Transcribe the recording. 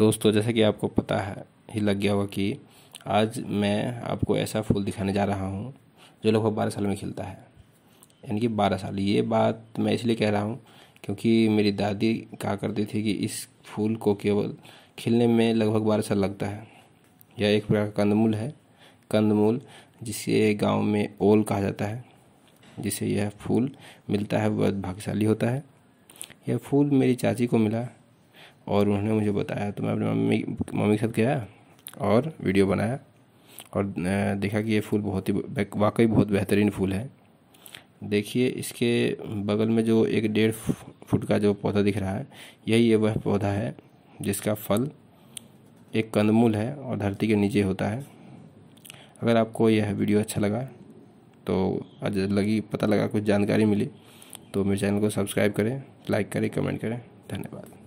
दोस्तों जैसा कि आपको पता है ही लग गया होगा कि आज मैं आपको ऐसा फूल दिखाने जा रहा हूँ जो लगभग बारह साल में खिलता है यानी कि बारह साल ये बात मैं इसलिए कह रहा हूँ क्योंकि मेरी दादी कहा करती थी कि इस फूल को केवल खिलने में लगभग बारह साल लगता है यह एक प्रकार का कंदमूल है कंदमूल जिसे गांव में ओल कहा जाता है जिसे यह फूल मिलता है वह भाग्यशाली होता है यह फूल मेरी चाची को मिला और उन्होंने मुझे बताया तो मैं अपनी मम्मी मम्मी के साथ गया और वीडियो बनाया और देखा कि ये फूल बहुत ही वाकई बहुत बेहतरीन फूल है देखिए इसके बगल में जो एक डेढ़ फुट का जो पौधा दिख रहा है यही ये वह पौधा है जिसका फल एक कंदमूल है और धरती के नीचे होता है अगर आपको यह वीडियो अच्छा लगा तो आज लगी पता लगा कुछ जानकारी मिली तो मेरे चैनल को सब्सक्राइब करें लाइक करें कमेंट करें धन्यवाद